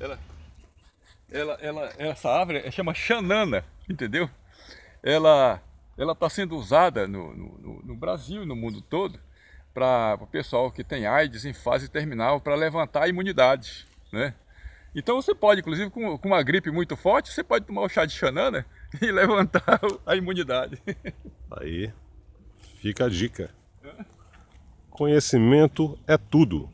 Ela, ela, ela, essa árvore é chama chanana, entendeu? Ela está sendo usada no, no, no Brasil e no mundo todo para o pessoal que tem AIDS em fase terminal para levantar a imunidade, né? Então você pode, inclusive com, com, uma gripe muito forte, você pode tomar o chá de chanana e levantar a imunidade. Aí fica a dica. Conhecimento é tudo.